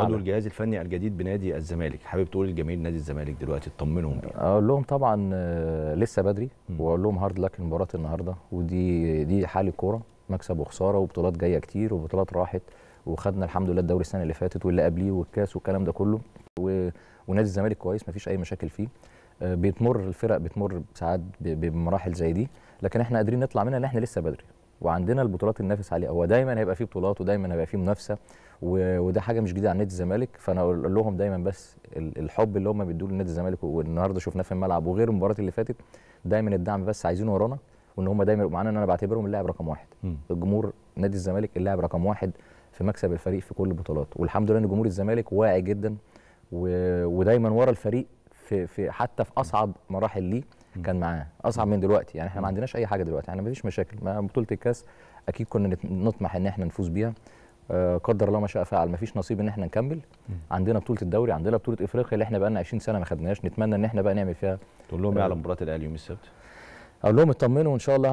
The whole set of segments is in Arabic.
عضو الجهاز الفني الجديد بنادي الزمالك حابب تقول الجميل نادي الزمالك دلوقتي تطمنهم اقول لهم طبعا آه، لسه بدري واقول لهم هارد لك مباراه النهارده ودي دي حال الكوره مكسب وخساره وبطولات جايه كتير وبطولات راحت وخدنا الحمد لله الدوري السنه اللي فاتت واللي قبليه والكاس والكلام ده كله و... ونادي الزمالك كويس مفيش اي مشاكل فيه آه، بتمر الفرق بتمر ساعات بمراحل زي دي لكن احنا قادرين نطلع منها ان احنا لسه بدري وعندنا البطولات ننافس عليها هو دايما هيبقى فيه بطولات ودايما هيبقى فيه منافسه وده حاجه مش جديده على نادي الزمالك فانا اقول لهم دايما بس الحب اللي هم بيدوه لنادي الزمالك والنهارده شفناه في الملعب وغير المباراه اللي فاتت دايما الدعم بس عايزينه ورانا وان هم دايما يبقوا معانا ان انا بعتبرهم اللاعب رقم واحد الجمهور نادي الزمالك اللاعب رقم واحد في مكسب الفريق في كل البطولات والحمد لله ان جمهور الزمالك واعي جدا و... ودايما ورا الفريق في... في حتى في اصعب مراحل ليه كان معاه اصعب من دلوقتي يعني احنا ما عندناش اي حاجه دلوقتي احنا ما فيش مشاكل ما بطوله الكاس اكيد كنا نطمح ان احنا نفوز بيها آه، قدر الله ما شاء فعل ما فيش نصيب ان احنا نكمل عندنا بطوله الدوري عندنا بطوله افريقيا اللي احنا بقى لنا 20 سنه ما خدناهاش نتمنى ان احنا بقى نعمل فيها تقول لهم ايه على آه، مباراه الاهلي يوم السبت اقول لهم اطمنوا ان شاء الله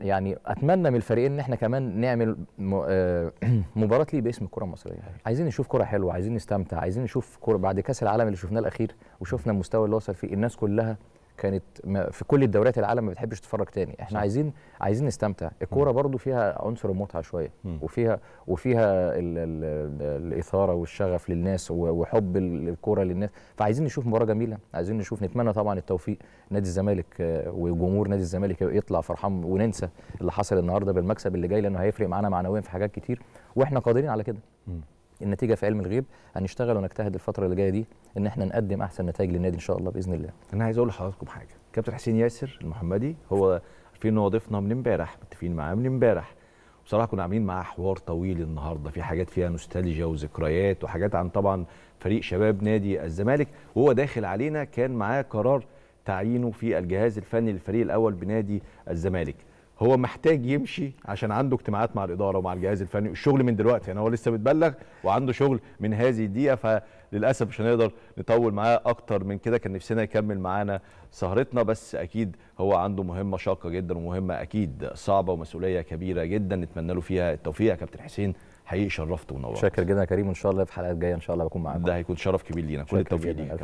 يعني اتمنى من الفريقين ان احنا كمان نعمل آه، مباراه ليه باسم الكره المصريه أيوة. عايزين نشوف كره حلوه عايزين نستمتع عايزين نشوف كره بعد كاس العالم اللي شفناه الاخير وشفنا المستوى اللي وصل فيه الناس كلها كانت في كل الدوريات العالم ما بتحبش تتفرج تاني احنا صح. عايزين عايزين نستمتع الكوره برضو فيها عنصر المتعه شويه وفيها وفيها الـ الـ الـ الاثاره والشغف للناس وحب الكوره للناس فعايزين نشوف مباراه جميله عايزين نشوف نتمنى طبعا التوفيق نادي الزمالك آه، وجمهور نادي الزمالك يطلع فرحان وننسى اللي حصل النهارده بالمكسب اللي جاي لانه هيفرق معانا معنويا في حاجات كتير واحنا قادرين على كده النتيجه في علم الغيب هنشتغل ونجتهد الفتره اللي جايه دي ان احنا نقدم احسن نتائج للنادي ان شاء الله باذن الله انا عايز اقول لحضراتكم حاجه كابتن حسين ياسر المحمدي هو عارفين انه هو ضيفنا من امبارح متفقين معاه من امبارح بصراحه كنا عاملين معاه حوار طويل النهارده في حاجات فيها نوستالجيا وذكريات وحاجات عن طبعا فريق شباب نادي الزمالك وهو داخل علينا كان معاه قرار تعيينه في الجهاز الفني للفريق الاول بنادي الزمالك هو محتاج يمشي عشان عنده اجتماعات مع الاداره ومع الجهاز الفني والشغل من دلوقتي يعني هو لسه متبلغ وعنده شغل من هذه الدقيقه فللاسف مش هنقدر نطول معاه اكتر من كده كان نفسنا يكمل معانا سهرتنا بس اكيد هو عنده مهمه شاقه جدا ومهمه اكيد صعبه ومسؤوليه كبيره جدا نتمنى له فيها التوفيق يا كابتن حسين حقيقي شرفت ونورت شاكر جدا يا كريم ان شاء الله في حلقات جايه ان شاء الله بكون معاكم ده هيكون شرف كبير لينا كل التوفيق ليك